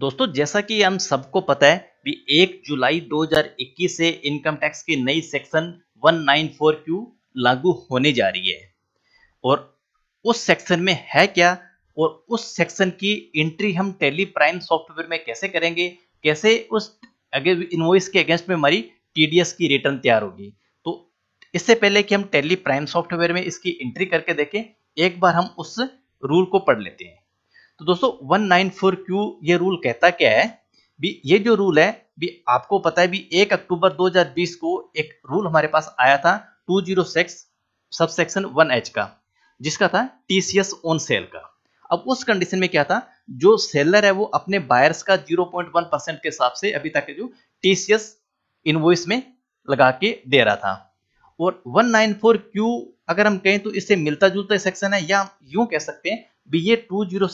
दोस्तों जैसा कि हम सबको पता है भी 1 जुलाई 2021 से इनकम टैक्स की नई सेक्शन 194 क्यू लागू होने जा रही है और उस सेक्शन में है क्या और उस सेक्शन की एंट्री हम टेली प्राइम सॉफ्टवेयर में कैसे करेंगे कैसे उस अगर के अगेंस्ट में हमारी टीडीएस की रिटर्न तैयार होगी तो इससे पहले कि हम टेली प्राइम सॉफ्टवेयर में इसकी एंट्री करके देखें एक बार हम उस रूल को पढ़ लेते हैं तो दोस्तों 194Q ये रूल कहता क्या है भी ये जो रूल है भी आपको पता है भी 1 अक्टूबर 2020 को एक रूल हमारे पास आया था 206 सब वन एच का जिसका था टीसीएस ऑन सेल का अब उस कंडीशन में क्या था जो सेलर है वो अपने बायर्स का 0.1 परसेंट के हिसाब से अभी तक जो टीसीएस इनवॉइस में लगा के दे रहा था और 194Q अगर हम कहें तो इससे मिलता जुलता सेक्शन है या यूं कह सकते हैं भी ये 206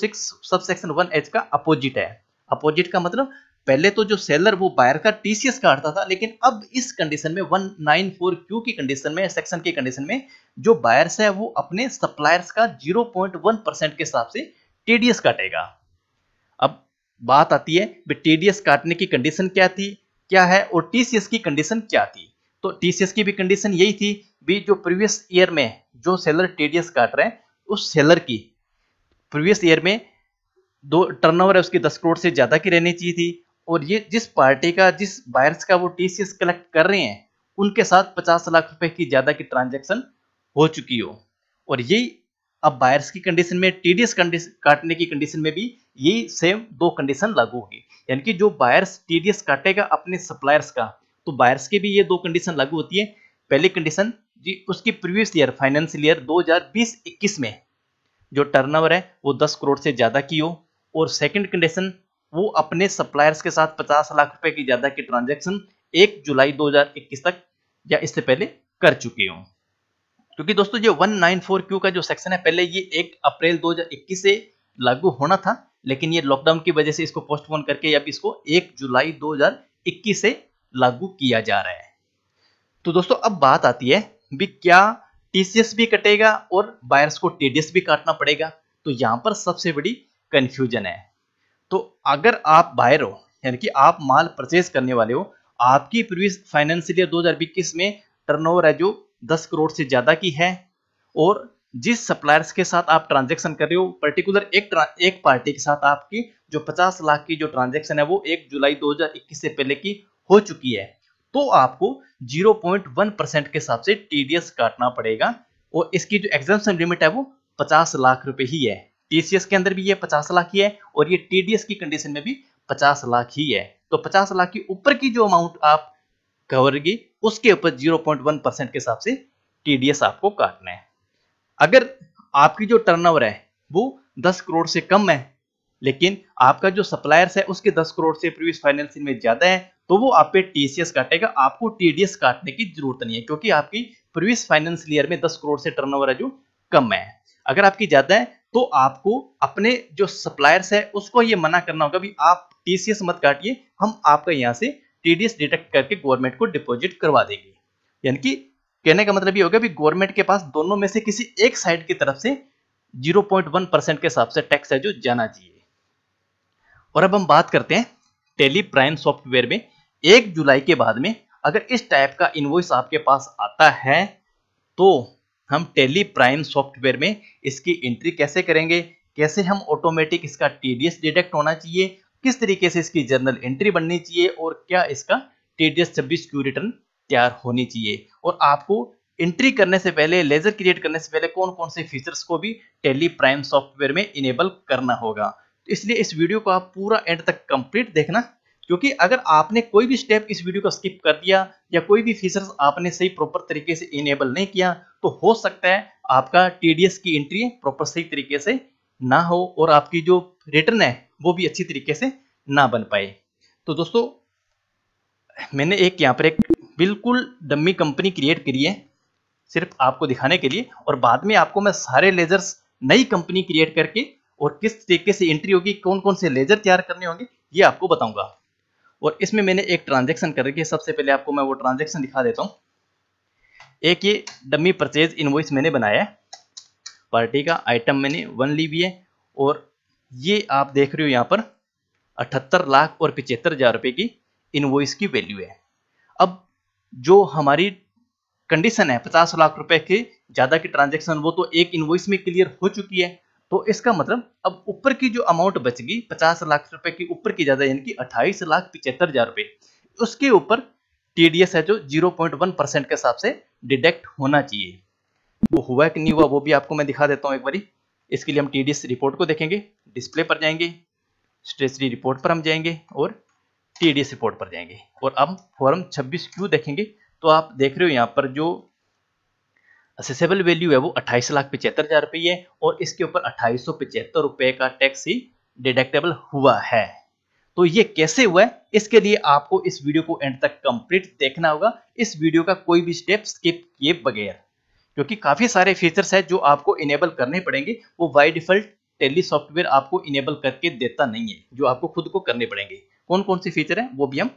सब सेक्शन वन एच का अपोजिट है अपोजिट का मतलब पहले तो जो सेलर वो बायर का टीसीएस काटता था लेकिन अब इस कंडीशन में 194 क्यू की कंडीशन में सेक्शन की कंडीशन में जो बायर्स है वो अपने सप्लायर्स का 0.1 परसेंट के हिसाब से टीडीएस काटेगा अब बात आती है भी टीडीएस काटने की कंडीशन क्या थी क्या है और टीसीएस की कंडीशन क्या थी तो टीसीएस की भी कंडीशन यही थी भी जो प्रीवियस ईयर में जो सेलर टीडीएस काट रहे हैं उस सेलर की प्रीवियस ईयर में दो टर्नओवर है उसकी दस करोड़ से ज़्यादा की रहनी चाहिए थी और ये जिस पार्टी का जिस बायर्स का वो टी कलेक्ट कर रहे हैं उनके साथ पचास लाख रुपए की ज़्यादा की ट्रांजेक्शन हो चुकी हो और यही अब बायर्स की कंडीशन में टीडीएस काटने की कंडीशन में भी यही सेम दो कंडीशन लागू होगी यानी कि जो बायर्स टीडीएस काटेगा अपने सप्लायर्स का तो बायर्स की भी ये दो कंडीशन लागू होती है पहली कंडीशन जी उसकी प्रीवियस ईयर फाइनेंशियल ईयर 2020-21 में जो टर्नओवर है वो दस करोड़ से ज़्यादा की हो और सेकंड कंडीशन वो अपने सप्लायर्स के साथ 50 लाख रुपए की ज़्यादा की ट्रांजैक्शन एक जुलाई 2021 तक या इससे पहले कर चुके हों क्योंकि दोस्तों ये 194Q का जो सेक्शन है पहले ये 1 अप्रैल 2021 से लागू होना था लेकिन ये लॉकडाउन की वजह से इसको पोस्टपोन करके अब इसको 1 जुलाई 2021 से लागू किया जा रहा है तो दोस्तों अब बात आती है भी क्या टीसीएस भी कटेगा और बायर्स को टीडीएस भी काटना पड़ेगा तो यहाँ पर सबसे बड़ी कंफ्यूजन है तो अगर आप बायर हो यानी कि आप माल परचेज करने वाले हो आपकी प्रीवियस फाइनेंशियल ईयर 2021 में टर्नओवर है जो 10 करोड़ से ज़्यादा की है और जिस सप्लायर्स के साथ आप ट्रांजैक्शन कर रहे हो पर्टिकुलर एक एक पार्टी के साथ आपकी जो 50 लाख की जो ट्रांजैक्शन है वो 1 जुलाई 2021 से पहले की हो चुकी है तो आपको 0.1 परसेंट के हिसाब से टीडीएस काटना पड़ेगा और इसकी जो एग्जामेशन लिमिट है वो 50 लाख रुपए ही है टीसीएस के अंदर भी ये 50 लाख ही है और ये टीडीएस की कंडीशन में भी 50 लाख ही है तो 50 लाख के ऊपर की जो अमाउंट आप कवरेगी उसके ऊपर 0.1 के हिसाब से टीडीएस आपको काटना है अगर आपकी जो टर्नओवर है वो 10 करोड़ से कम है लेकिन आपका जो सप्लायर्स है उसके 10 करोड़ से प्रीवियस फाइनेंसिंग में ज्यादा है तो वो आप पे टीसीएस काटेगा आपको टीडीएस काटने की जरूरत नहीं है क्योंकि आपकी प्रीवियस फाइनेंशियल ईयर में 10 करोड़ से टर्नओवर है जो कम है अगर आपकी ज्यादा है तो आपको अपने जो सप्लायर्स है उसको ये मना करना होगा भी आप टीसीएस मत काटिए हम आपका यहाँ से टीडीएस डिटेक्ट करके गवर्नमेंट को डिपॉजिट करवा देंगे यानी कि कहने का मतलब ये होगा भी गवर्नमेंट के पास दोनों में से किसी एक साइड की तरफ से 0.1 परसेंट के हिसाब से टैक्स है जो जाना चाहिए और अब हम बात करते हैं टेली प्राइम सॉफ्टवेयर में एक जुलाई के बाद में अगर इस टाइप का इनवॉइस आपके पास आता है तो हम टेली प्राइम सॉफ्टवेयर में इसकी एंट्री कैसे करेंगे कैसे हम ऑटोमेटिक इसका टीडीएस डिटेक्ट होना चाहिए किस तरीके से इसकी जर्नल एंट्री बननी चाहिए और क्या इसका टीडीएस छब्बीस क्यू रिटर्न तैयार होनी चाहिए और आपको एंट्री करने से पहले लेजर क्रिएट करने से पहले कौन कौन से फीचर्स को भी टेली प्राइम सॉफ्टवेयर में इनेबल करना होगा तो इसलिए इस वीडियो को आप पूरा एंड तक कंप्लीट देखना क्योंकि अगर आपने कोई भी स्टेप इस वीडियो को स्किप कर दिया या कोई भी फीचर्स आपने सही प्रॉपर तरीके से इनेबल नहीं किया तो हो सकता है आपका टीडीएस की एंट्री प्रॉपर सही तरीके से ना हो और आपकी जो रिटर्न है वो भी अच्छी तरीके से ना बन पाए तो दोस्तों मैंने एक यहाँ पर एक बिल्कुल डम्मी कंपनी क्रिएट करी है सिर्फ आपको दिखाने के लिए और बाद में आपको मैं सारे लेजर्स नई कंपनी क्रिएट करके और किस तरीके से एंट्री होगी कौन कौन से लेजर तैयार करने होंगे ये आपको बताऊंगा और इसमें मैंने एक ट्रांजेक्शन कर रखी है सबसे पहले आपको मैं वो ट्रांजेक्शन दिखा देता हूँ एक ये डमी परचेज इन्वॉइस मैंने बनाया है पार्टी का आइटम मैंने वन ली भी है और ये आप देख रहे हो यहाँ पर अठहत्तर लाख और पिचहत्तर हजार रुपये की इन्वॉइस की वैल्यू है अब जो हमारी कंडीशन है पचास लाख रुपए के ज़्यादा की ट्रांजेक्शन वो तो एक इनवॉइस में क्लियर हो चुकी है तो इसका मतलब अब ऊपर की जो अमाउंट बच गई पचास लाख रुपए की ऊपर की ज्यादा यानी कि अट्ठाईस लाख पिछहत्तर हजार रुपए उसके ऊपर टीडीएस है जो जीरो पॉइंट वन परसेंट के हिसाब से डिडक्ट होना चाहिए वो हुआ कि नहीं हुआ वो भी आपको मैं दिखा देता हूँ एक बारी इसके लिए हम टीडीएस रिपोर्ट को देखेंगे डिस्प्ले पर जाएंगे स्ट्रेचरी रिपोर्ट पर हम जाएंगे और टीडीएस रिपोर्ट पर जाएंगे और अब फॉर्म छब्बीस क्यू देखेंगे तो आप देख रहे हो यहाँ पर जो असेसेबल वैल्यू है वो अट्ठाईस लाख पिचहत्तर हजार रुपये है और इसके ऊपर अट्ठाईस सौ पिचहत्तर रुपये का टैक्स ही डिडक्टेबल हुआ है तो ये कैसे हुआ है इसके लिए आपको इस वीडियो को एंड तक कंप्लीट देखना होगा इस वीडियो का कोई भी स्टेप स्किप किए बगैर क्योंकि काफ़ी सारे फीचर्स हैं जो आपको इनेबल करने पड़ेंगे वो बाई डिफॉल्ट टेली सॉफ्टवेयर आपको इनेबल करके देता नहीं है जो आपको खुद को करने पड़ेंगे कौन कौन से फीचर है वो भी हम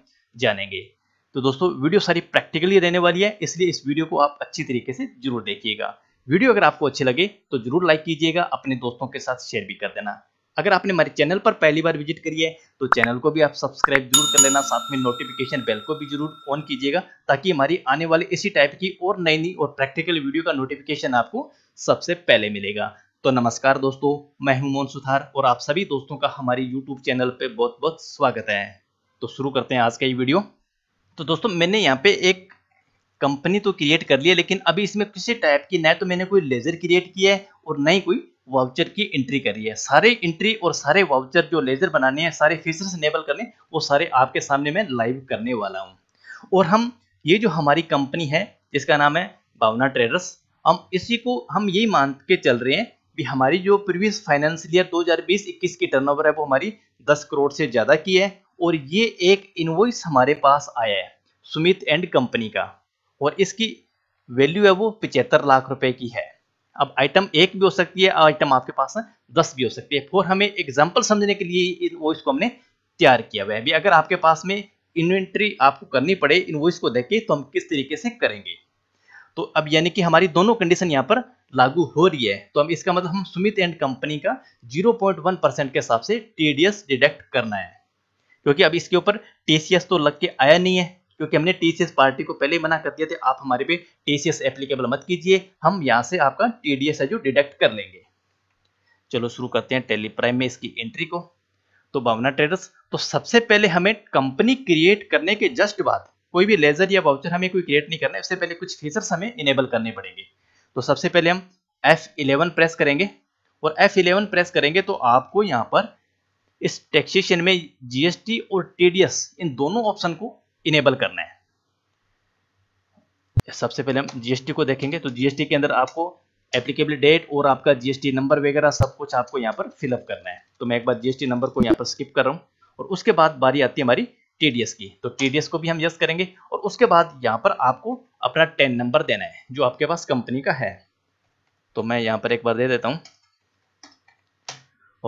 जानेंगे तो दोस्तों वीडियो सारी प्रैक्टिकली रहने वाली है इसलिए इस वीडियो को आप अच्छी तरीके से जरूर देखिएगा वीडियो अगर आपको अच्छी लगे तो जरूर लाइक कीजिएगा अपने दोस्तों के साथ शेयर भी कर देना अगर आपने हमारे चैनल पर पहली बार विजिट करी है तो चैनल को भी आप सब्सक्राइब जरूर कर लेना साथ में नोटिफिकेशन बेल को भी जरूर ऑन कीजिएगा ताकि हमारी आने वाली इसी टाइप की और नई नई और प्रैक्टिकल वीडियो का नोटिफिकेशन आपको सबसे पहले मिलेगा तो नमस्कार दोस्तों मैं हूं मोहन सुथार और आप सभी दोस्तों का हमारे यूट्यूब चैनल पर बहुत बहुत स्वागत है तो शुरू करते हैं आज का ये वीडियो तो दोस्तों मैंने यहाँ पे एक कंपनी तो क्रिएट कर लिया है लेकिन अभी इसमें किसी टाइप की ना तो मैंने कोई लेजर क्रिएट किया है और ना ही कोई वाउचर की एंट्री करी है सारे एंट्री और सारे वाउचर जो लेजर बनाने हैं सारे फीचर्स इनेबल करने वो सारे आपके सामने मैं लाइव करने वाला हूँ और हम ये जो हमारी कंपनी है जिसका नाम है भावना ट्रेडर्स हम इसी को हम यही मान के चल रहे हैं भी हमारी जो प्रीवियस फाइनेंशियल ईयर 2020-21 की टर्नओवर है वो हमारी 10 करोड़ से ज़्यादा की है और ये एक इनवॉइस हमारे पास आया है सुमित एंड कंपनी का और इसकी वैल्यू है वो पिचहत्तर लाख रुपए की है अब आइटम एक भी हो सकती है आइटम आपके पास दस भी हो सकती है और हमें एग्जाम्पल समझने के लिए इन्वॉइस को हमने तैयार किया हुआ है भी अगर आपके पास में इन्वेंट्री आपको करनी पड़े इन्वॉइस को देख के तो हम किस तरीके से करेंगे तो अब यानी कि हमारी दोनों कंडीशन यहाँ पर लागू हो रही है तो हम इसका मतलब हम सुमित एंड कंपनी का 0.1 परसेंट के हिसाब से टी डिडक्ट करना है क्योंकि अब इसके ऊपर टीसीएस तो लग के आया नहीं है क्योंकि हमने टीसीएस पार्टी को पहले ही मना कर दिया था आप हमारे पे टीसीएस एप्लीकेबल मत कीजिए हम यहाँ से आपका टीडीएस है जो डिडक्ट कर लेंगे चलो शुरू करते हैं टेलीप्राइम में इसकी एंट्री को तो भावना ट्रेडर्स तो सबसे पहले हमें कंपनी क्रिएट करने के जस्ट बाद कोई भी लेजर या वाउचर हमें कोई क्रिएट नहीं करना है उससे पहले कुछ फीचर्स हमें इनेबल करने पड़ेंगे तो सबसे पहले हम F11 प्रेस करेंगे और F11 प्रेस करेंगे तो आपको यहाँ पर इस टैक्सेशन में जीएसटी और टीडीएस इन दोनों ऑप्शन को इनेबल करना है सबसे पहले हम जीएसटी को देखेंगे तो जीएसटी के अंदर आपको एप्लीकेबल डेट और आपका जीएसटी नंबर वगैरह सब कुछ आपको यहाँ पर फिलअप करना है तो मैं एक बार जीएसटी नंबर को यहाँ पर स्किप कर रहा हूँ और उसके बाद बारी आती है हमारी टीडीएस की तो टीडीएस को भी हम यस करेंगे और उसके बाद यहाँ पर आपको अपना टेन नंबर देना है जो आपके पास कंपनी का है तो मैं यहाँ पर एक बार दे देता हूँ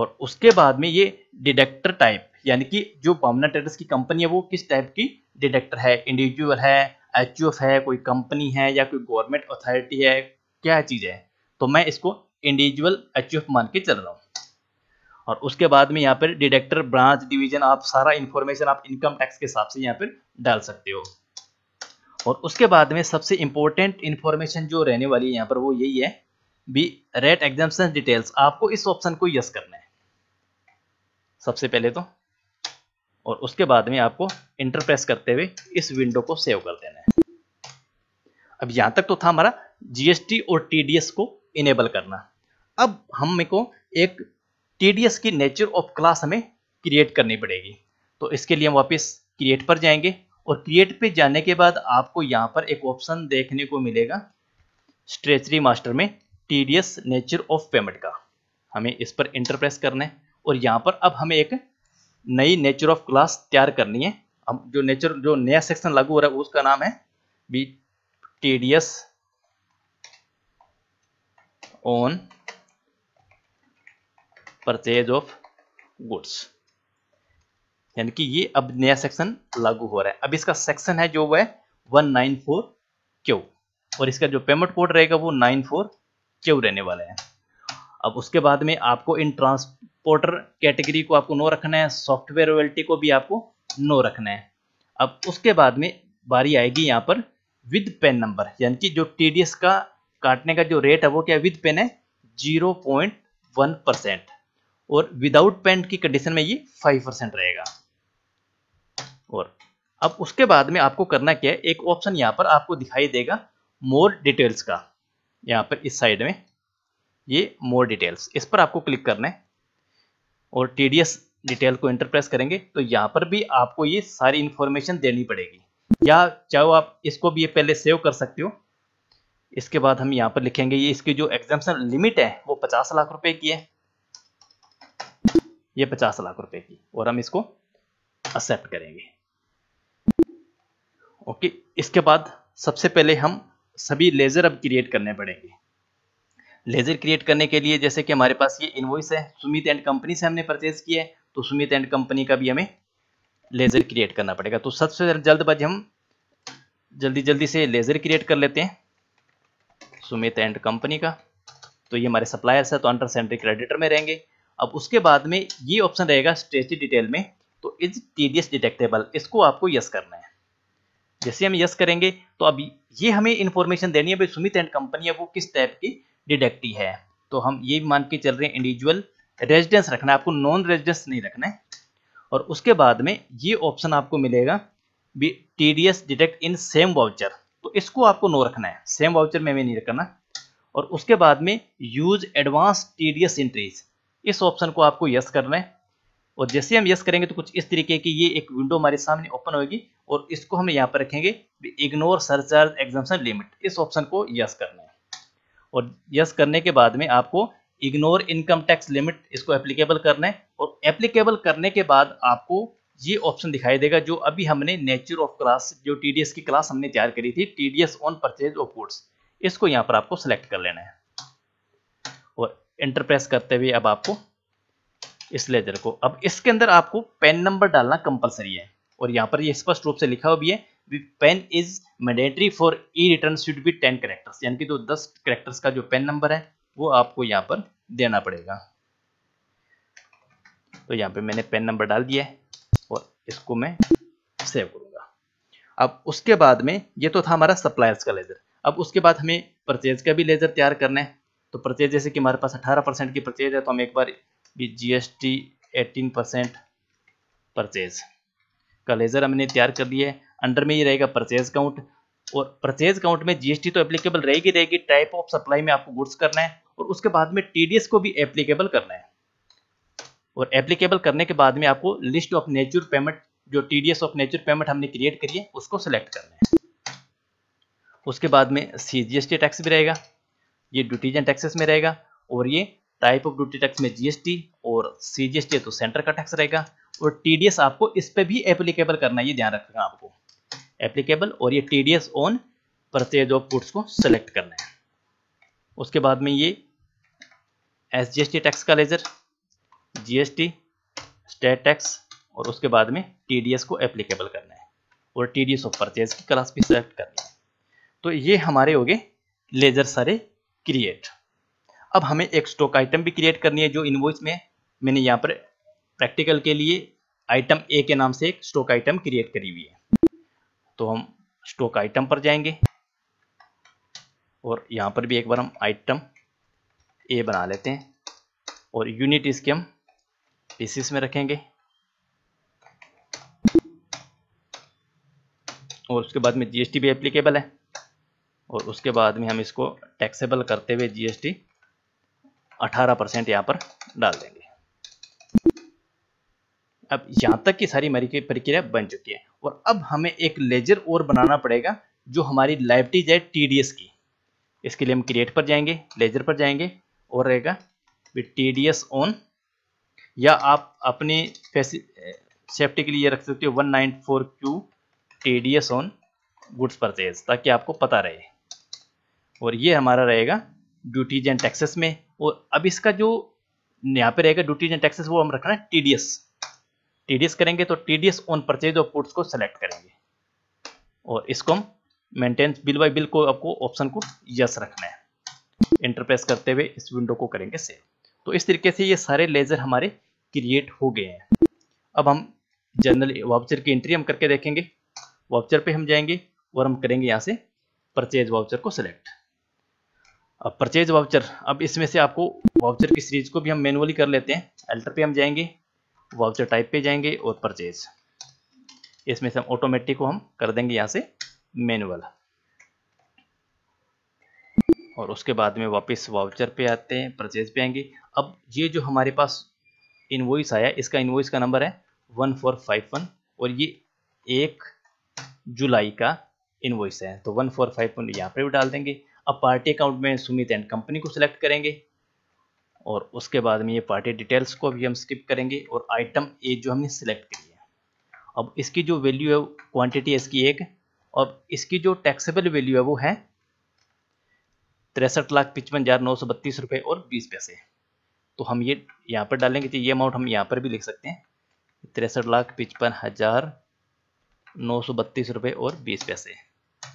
और उसके बाद में ये डिडक्टर टाइप यानी कि जो पामना ट्रेडर्स की कंपनी है वो किस टाइप की डिडक्टर है इंडिविजुअल है एच है कोई कंपनी है या कोई गवर्नमेंट अथॉरिटी है क्या चीज़ है तो मैं इसको इंडिविजुअल एच मान के चल रहा हूँ और उसके बाद में यहाँ पर डिडेक्टर ब्रांच डिवीजन आप सारा इंफॉर्मेशन आप इनकम टैक्स के हिसाब से यहाँ पर डाल सकते हो और उसके बाद में सबसे इंपॉर्टेंट इन्फॉर्मेशन जो रहने वाली है यहाँ पर वो यही है बी रेट एग्जामेशन डिटेल्स आपको इस ऑप्शन को यस करना है सबसे पहले तो और उसके बाद में आपको इंटरप्रेस करते हुए इस विंडो को सेव कर देना है अब यहां तक तो था हमारा जीएसटी और टीडीएस को इनेबल करना अब हमें को एक टीडीएस की नेचर ऑफ क्लास हमें क्रिएट करनी पड़ेगी तो इसके लिए हम वापस क्रिएट पर जाएंगे और क्रिएट पे जाने के बाद आपको यहां पर एक ऑप्शन देखने को मिलेगा स्ट्रेचरी मास्टर में टीडीएस नेचर ऑफ पेमेंट का हमें इस पर इंटरप्रेस करना है और यहाँ पर अब हमें एक नई नेचर ऑफ क्लास तैयार करनी है अब जो नेचर जो नया सेक्शन लागू हो रहा है उसका नाम है B TDS on purchase of goods यानी कि ये अब नया सेक्शन लागू हो रहा है अब इसका सेक्शन है जो वो है वन नाइन फोर क्यू और इसका जो पेमेंट कोड रहेगा वो नाइन फोर क्यू रहने वाला है अब उसके बाद में आपको इन ट्रांस पोर्टर कैटेगरी को आपको नो रखना है सॉफ्टवेयर रॉयल्टी को भी आपको नो रखना है अब उसके बाद में बारी आएगी यहाँ पर विद पेन नंबर यानी कि जो टी का काटने का जो रेट है वो क्या विद पेन है जीरो पॉइंट वन परसेंट और विदाउट पेन की कंडीशन में ये फाइव परसेंट रहेगा और अब उसके बाद में आपको करना क्या है एक ऑप्शन यहाँ पर आपको दिखाई देगा मोर डिटेल्स का यहाँ पर इस साइड में ये मोर डिटेल्स इस पर आपको क्लिक करना है और टी डिटेल को इंटरप्रेस करेंगे तो यहाँ पर भी आपको ये सारी इंफॉर्मेशन देनी पड़ेगी या चाहे आप इसको भी ये पहले सेव कर सकते हो इसके बाद हम यहाँ पर लिखेंगे ये इसकी जो एग्जामेशन लिमिट है वो पचास लाख रुपए की है ये पचास लाख रुपए की और हम इसको एक्सेप्ट करेंगे ओके इसके बाद सबसे पहले हम सभी लेज़र अब क्रिएट करने पड़ेंगे लेजर क्रिएट करने के लिए जैसे कि हमारे पास ये इन्वॉइस है सुमित एंड कंपनी से हमने परचेज किया है तो सुमित एंड कंपनी का भी हमें लेजर क्रिएट करना पड़ेगा तो सबसे जल्दबाजी हम जल्दी जल्दी से लेजर क्रिएट कर लेते हैं सुमित एंड कंपनी का तो ये हमारे सप्लायर्स है तो अंडर सेंट्री क्रेडिटर में रहेंगे अब उसके बाद में ये ऑप्शन रहेगा स्टेटी डिटेल में तो is T D S deductible इसको आपको यस करना है जैसे हम यस करेंगे तो अब ये हमें इन्फॉर्मेशन देनी है भाई सुमित एंड कंपनी है वो किस टाइप की डिडक्टी है तो हम ये भी मान के चल रहे हैं इंडिविजुअल रेजिडेंस रखना है आपको नॉन रेजिडेंस नहीं रखना है और उसके बाद में ये ऑप्शन आपको मिलेगा T D S deduct in same voucher तो इसको आपको नो रखना है सेम वाउचर में भी नहीं रखना और उसके बाद में use advance T D S entries इस ऑप्शन को आपको यस करना है और जैसे हम यस करेंगे तो कुछ इस तरीके की ये एक विंडो हमारे सामने ओपन होगी और इसको हम यहाँ पर रखेंगे इग्नोर सरचार्ज एग्जाम्पन लिमिट इस ऑप्शन को यस करना है और यस करने के बाद में आपको इग्नोर इनकम टैक्स लिमिट इसको एप्लीकेबल करना है और एप्लीकेबल करने के बाद आपको ये ऑप्शन दिखाई देगा जो अभी हमने नेचर ऑफ क्लास जो टीडीएस की क्लास हमने तैयार करी थी T on purchase of goods इसको यहां पर आपको सेलेक्ट कर लेना है और इंटरप्रेस करते हुए अब आपको इस लेजर को अब इसके अंदर आपको पेन नंबर डालना कंपलसरी है और यहां पर ये स्पष्ट रूप से लिखा हुआ भी है PAN is mandatory for e return should be ten characters यानी कि जो दस करेक्टर्स का जो पेन नंबर है वो आपको यहाँ पर देना पड़ेगा तो यहाँ पे मैंने पेन नंबर डाल दिया है और इसको मैं सेव करूँगा अब उसके बाद में ये तो था हमारा सप्लायर्स का लेज़र अब उसके बाद हमें परचेज का भी लेज़र तैयार करना है तो परचेज जैसे कि हमारे पास 18 परसेंट की परचेज है तो हम एक बार भी जीएसटी एटीन परसेंट परचेज का लेज़र हमने तैयार कर दिया है अंडर में ये रहेगा परचेज काउंट और परचेज काउंट में जीएसटी तो एप्लीकेबल रहेगी रहेगी टाइप ऑफ सप्लाई में आपको गुड्स करना है और उसके बाद में टीडीएस को भी एप्लीकेबल करना है और एप्लीकेबल करने के बाद में आपको लिस्ट ऑफ नेचुर पेमेंट जो टीडीएस ऑफ नेचुर पेमेंट हमने क्रिएट करी है उसको सिलेक्ट करना है उसके बाद में सी टैक्स भी रहेगा ये ड्यूटीजन टैक्सेस में रहेगा और ये टाइप ऑफ ड्यूटी टैक्स में जीएसटी और सी तो सेंटर का टैक्स रहेगा और टीडीएस आपको इस पर भी एप्लीकेबल करना है ये ध्यान रखना आपको एप्लीकेबल और ये T D S on purchase of goods को सिलेक्ट करना है उसके बाद में ये S G S T tax का ledger G S T state tax और उसके बाद में टी डी एस को एप्लीकेबल करना है और T D S of purchase की क्लास भी सिलेक्ट करना है तो ये हमारे हो गए लेजर सारे क्रिएट अब हमें एक स्टॉक आइटम भी क्रिएट करनी है जो इनवॉइस में मैंने यहाँ पर प्रैक्टिकल के लिए आइटम ए के नाम से एक स्टॉक आइटम क्रिएट करी हुई है तो हम स्टॉक आइटम पर जाएंगे और यहाँ पर भी एक बार हम आइटम ए बना लेते हैं और यूनिट इसके हम पीसीस में रखेंगे और उसके बाद में जीएसटी भी एप्लीकेबल है और उसके बाद में हम इसको टैक्सेबल करते हुए जीएसटी 18 परसेंट यहाँ पर डाल देंगे अब यहाँ तक की सारी हमारी प्रक्रिया बन चुकी है और अब हमें एक लेजर और बनाना पड़ेगा जो हमारी टीज है टी की इसके लिए हम क्रिएट पर जाएंगे लेजर पर जाएंगे और रहेगा टी ऑन या आप अपनी सेफ्टी के लिए रख सकते हो one nine four Q T D S on goods purchase ताकि आपको पता रहे और ये हमारा रहेगा ड्यूटीज एंड टैक्सेस में और अब इसका जो यहाँ पे रहेगा ड्यूटीज एंड टैक्सेस वो हम रखना है टी डी टीडीएस करेंगे तो TDS on purchase of puts को सिलेक्ट करेंगे और इसको हम मेंटेनेंस बिल बाय बिल को आपको ऑप्शन को यस रखना है इंटरप्रेस करते हुए इस विंडो को करेंगे सेव तो इस तरीके से ये सारे लेजर हमारे क्रिएट हो गए हैं अब हम जनरल वाउचर की एंट्री हम करके देखेंगे वाउचर पे हम जाएंगे और हम करेंगे यहाँ से परचेज वाउचर को सिलेक्ट अब परचेज वाउचर अब इसमें से आपको वाउचर की सीरीज को भी हम मैनुअली कर लेते हैं एल्टर पे हम जाएंगे वाउचर टाइप पे जाएंगे और परचेज इसमें से हम ऑटोमेटिक को हम कर देंगे यहाँ से मैनुअल और उसके बाद में वापस वाउचर पे आते हैं परचेज पे आएंगे अब ये जो हमारे पास इनवॉइस आया इसका इनवॉइस का नंबर है वन फोर फाइव वन और ये एक जुलाई का इनवॉइस है तो वन फोर फाइव वन यहाँ पर भी डाल देंगे अब पार्टी अकाउंट में सुमित एंड कंपनी को सिलेक्ट करेंगे और उसके बाद में ये पार्टी डिटेल्स को भी हम स्किप करेंगे और आइटम एक जो हमने सिलेक्ट की है अब इसकी जो वैल्यू है क्वांटिटी इसकी एक और इसकी जो टैक्सेबल वैल्यू है वो है तिरसठ लाख पचपन हज़ार नौ सौ बत्तीस रुपये और बीस पैसे तो हम ये यहाँ पर डालेंगे तो ये अमाउंट हम यहाँ पर भी लिख सकते हैं तिरसठ लाख पचपन हज़ार नौ सौ बत्तीस रुपये और बीस पैसे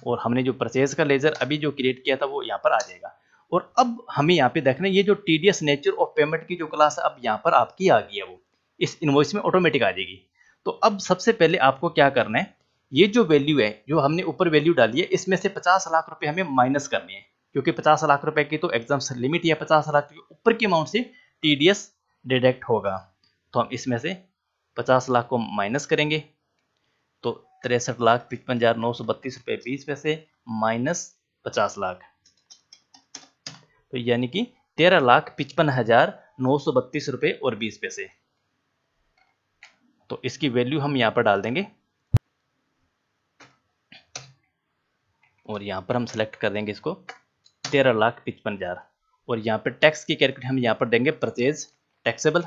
और हमने जो परचेज़ का लेज़र अभी जो क्रिएट किया था वो यहाँ पर आ जाएगा और अब हमें यहाँ पे देखना ये जो टी नेचर ऑफ पेमेंट की जो क्लास है अब यहाँ पर आपकी आ गई है वो इस इन्वॉइस में ऑटोमेटिक आ जाएगी तो अब सबसे पहले आपको क्या करना है ये जो वैल्यू है जो हमने ऊपर वैल्यू डाली है इसमें से पचास लाख रुपए हमें माइनस करनी है क्योंकि पचास लाख रुपए की तो एग्जाम लिमिट है पचास लाख के ऊपर के अमाउंट से टी डी एस डिडक्ट होगा तो हम इसमें से पचास लाख को माइनस करेंगे तो तिरसठ लाख पचपन हज़ार नौ सौ बत्तीस रुपए बीस पैसे माइनस पचास लाख तो यानी कि तेरह लाख पिचपन हजार नौ सौ बत्तीस रुपये और बीस पैसे तो इसकी वैल्यू हम यहाँ पर डाल देंगे और यहाँ पर हम सेलेक्ट कर देंगे इसको तेरह लाख पिचपन हजार और यहाँ पर टैक्स की कैलकुलेट हम यहाँ पर देंगे परचेज टैक्सेबल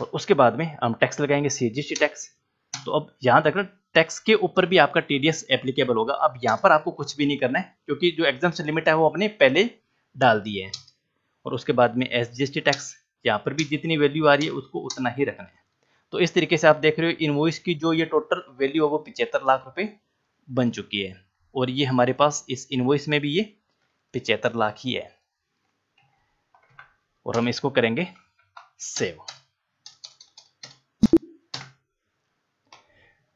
और उसके बाद में हम टैक्स लगाएंगे सीजीएसटी टैक्स तो अब यहाँ तक ना टैक्स के ऊपर भी आपका टीडीएस एप्लीकेबल होगा अब यहाँ पर आपको कुछ भी नहीं करना है क्योंकि जो एग्जाम लिमिट है वो आपने पहले डाल दिए है और उसके बाद में एस टैक्स यहाँ पर भी जितनी वैल्यू आ रही है उसको उतना ही रखना है तो इस तरीके से आप देख रहे हो इन्वॉइस की जो ये टोटल वैल्यू है वो पिचहत्तर लाख रुपए बन चुकी है और ये हमारे पास इस इन्वॉइस में भी ये पिचहत्तर लाख ही है और हम इसको करेंगे सेव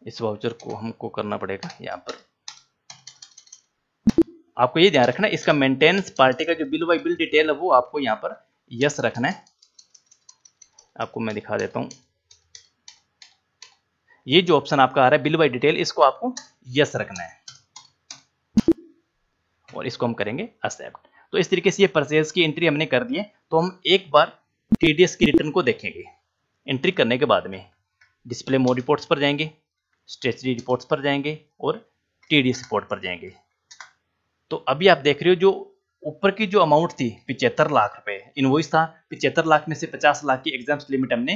इस वाउचर को हमको करना पड़ेगा यहाँ पर आपको ये ध्यान रखना है इसका मेंटेनेंस पार्टी का जो बिल बाई बिल डिटेल है वो आपको यहाँ पर यस रखना है आपको मैं दिखा देता हूँ ये जो ऑप्शन आपका आ रहा है बिल बाई डिटेल इसको आपको यस रखना है और इसको हम करेंगे एक्सेप्ट तो इस तरीके से ये परचेज की एंट्री हमने कर दी है तो हम एक बार टी की रिटर्न को देखेंगे एंट्री करने के बाद में डिस्प्ले मोर रिपोर्ट्स पर जाएंगे स्टेचरी रिपोर्ट्स पर जाएंगे और टी रिपोर्ट पर जाएंगे तो अभी आप देख रहे हो जो ऊपर की जो अमाउंट थी पिचहत्तर लाख रुपए इन्वॉइस था पिचहत्तर लाख में से पचास लाख की एग्जाम्स लिमिट हमने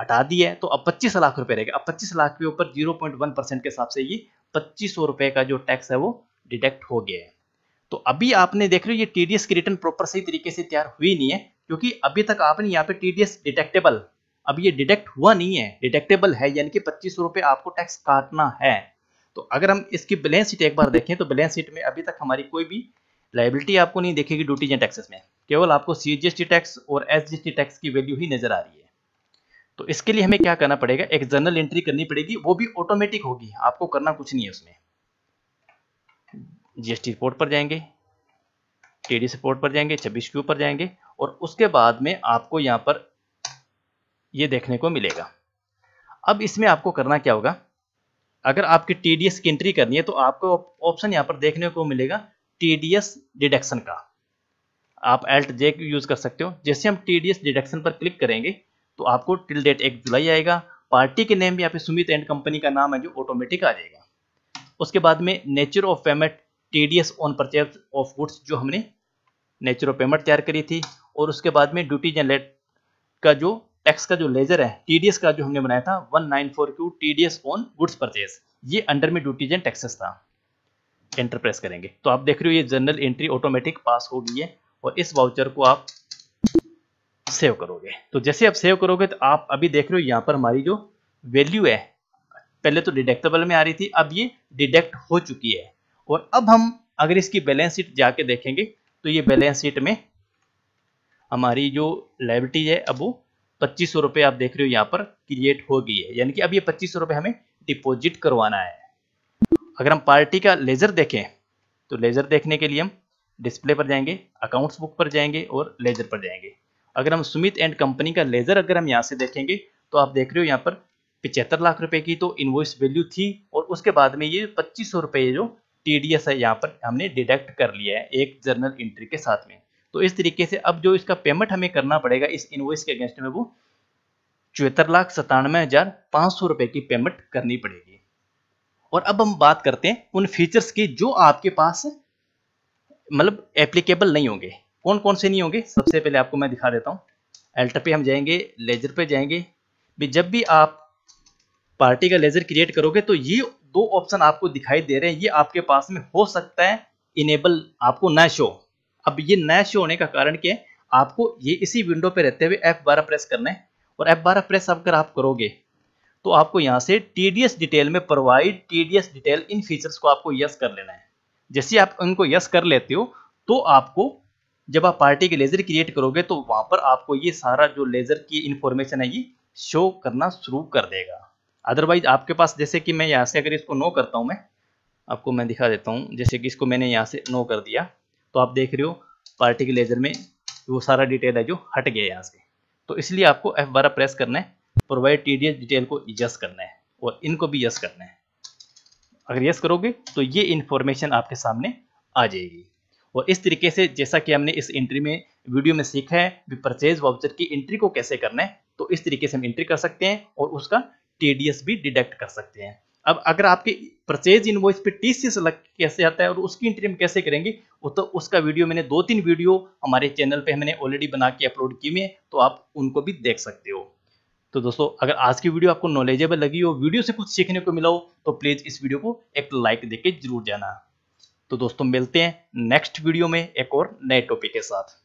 हटा दी है तो अब पच्चीस लाख रुपए रहेगा अब पच्चीस लाख के ऊपर जीरो पॉइंट वन परसेंट के हिसाब से ये पच्चीस सौ रुपए का जो टैक्स है वो डिडक्ट हो गया है तो अभी आपने देख रहे हो ये टीडीएस की रिटर्न प्रॉपर सही तरीके से तैयार हुई नहीं है क्योंकि अभी तक आपने यहाँ पे टीडीएस डिटेक्टेबल अब ये डिडक्ट हुआ नहीं है डिडक्टेबल है यानी कि पच्चीस रुपये आपको टैक्स काटना है तो अगर हम इसकी बैलेंस शीट एक बार देखें तो बैलेंस शीट में अभी तक हमारी कोई भी लाइबिलिटी आपको नहीं देखेगी ड्यूटीज एंड टैक्सेस में केवल आपको सी टैक्स और एस टैक्स की वैल्यू ही नजर आ रही है तो इसके लिए हमें क्या करना पड़ेगा एक जर्नल एंट्री करनी पड़ेगी वो भी ऑटोमेटिक होगी आपको करना कुछ नहीं है उसमें जीएसटी रिपोर्ट पर जाएंगे टीडी रिपोर्ट पर जाएंगे छब्बीस क्यू पर जाएंगे और उसके बाद में आपको यहाँ पर ये देखने को मिलेगा अब इसमें आपको करना क्या होगा अगर आपकी टी डी एस की एंट्री करनी है तो आपको ऑप्शन यहाँ पर देखने को मिलेगा टी डी एस डिडक्शन का आप एल्ट जे यूज़ कर सकते हो जैसे हम टी डी एस डिडक्शन पर क्लिक करेंगे तो आपको टिल डेट एक जुलाई आएगा पार्टी के नेम यहाँ पे सुमित एंड कंपनी का नाम है जो ऑटोमेटिक आ जाएगा उसके बाद में nature of payment T D S on purchase of goods जो हमने नेचर ऑफ पेमेंट तैयार करी थी और उसके बाद में ड्यूटी जनरेट का जो टैक्स का जो लेजर है टीडीएस का जो हमने बनाया था 194 Q TDS on goods purchase ये अंडर में ड्यूटीज एंड टैक्सेस था एंटर प्रेस करेंगे तो आप देख रहे हो ये जनरल एंट्री ऑटोमेटिक पास हो गई है और इस वाउचर को आप सेव करोगे तो जैसे आप सेव करोगे तो आप अभी देख रहे हो यहाँ पर हमारी जो वैल्यू है पहले तो डिडेक्टेबल में आ रही थी अब ये डिडेक्ट हो चुकी है और अब हम अगर इसकी बैलेंस शीट जाके देखेंगे तो ये बैलेंस शीट में हमारी जो लाइबिलिटी है अब वो पच्चीस सौ रुपये आप देख रहे हो यहाँ पर क्रिएट हो गई है यानी कि अब ये पच्चीस सौ रुपए हमें डिपॉजिट करवाना है अगर हम पार्टी का लेजर देखें तो लेजर देखने के लिए हम डिस्प्ले पर जाएंगे अकाउंट्स बुक पर जाएंगे और लेजर पर जाएंगे अगर हम सुमित एंड कंपनी का लेजर अगर हम यहाँ से देखेंगे तो आप देख रहे हो यहाँ पर पिचहत्तर लाख रुपए की तो इनवॉइस वैल्यू थी और उसके बाद में ये पच्चीस सौ रुपये जो टी है यहाँ पर हमने डिडक्ट कर लिया है एक जर्नल एंट्री के साथ में तो इस तरीके से अब जो इसका पेमेंट हमें करना पड़ेगा इस इनवॉइस के अगेंस्ट में वो चौहत्तर लाख सतानवे हजार पांच सौ रुपए की पेमेंट करनी पड़ेगी और अब हम बात करते हैं उन फीचर्स की जो आपके पास मतलब एप्लीकेबल नहीं होंगे कौन कौन से नहीं होंगे सबसे पहले आपको मैं दिखा देता हूँ एल्टर पे हम जाएंगे लेजर पे जाएंगे भी जब भी आप पार्टी का लेजर क्रिएट करोगे तो ये दो ऑप्शन आपको दिखाई दे रहे हैं ये आपके पास में हो सकता है इनेबल आपको ना शो अब ये नया शो होने का कारण क्या है आपको ये इसी विंडो पे रहते हुए F12 प्रेस करना है और F12 प्रेस अगर आप करोगे तो आपको यहाँ से टी डी एस डिटेल में provide T D S detail in features को आपको यस कर लेना है जैसे आप उनको यस कर लेते हो तो आपको जब आप पार्टी के लेजर क्रिएट करोगे तो वहां पर आपको ये सारा जो लेजर की इन्फॉर्मेशन है ये शो करना शुरू कर देगा अदरवाइज आपके पास जैसे कि मैं यहाँ से अगर इसको नो करता हूँ मैं आपको मैं दिखा देता हूँ जैसे कि इसको मैंने यहाँ से नो कर दिया तो आप देख रहे हो पार्टिकल लेजर में वो सारा डिटेल है जो हट गया यहाँ से तो इसलिए आपको एफ बारह प्रेस करना है प्रोवाइड टी डिटेल को यस करना है और इनको भी यस करना है अगर यस करोगे तो ये इन्फॉर्मेशन आपके सामने आ जाएगी और इस तरीके से जैसा कि हमने इस एंट्री में वीडियो में सीखा है परचेज वाउचर की एंट्री को कैसे करना है तो इस तरीके से हम एंट्री कर सकते हैं और उसका टी भी डिडक्ट कर सकते हैं अब अगर आपके परचेज इनवॉइस पे टी सी एस लग कैसे आता है और उसकी एंट्री हम कैसे करेंगे वो तो उसका वीडियो मैंने दो तीन वीडियो हमारे चैनल पे मैंने ऑलरेडी बना के अपलोड किए हुए हैं तो आप उनको भी देख सकते हो तो दोस्तों अगर आज की वीडियो आपको नॉलेजेबल लगी हो वीडियो से कुछ सीखने को मिला हो तो प्लीज़ इस वीडियो को एक लाइक दे जरूर जाना तो दोस्तों मिलते हैं नेक्स्ट वीडियो में एक और नए टॉपिक के साथ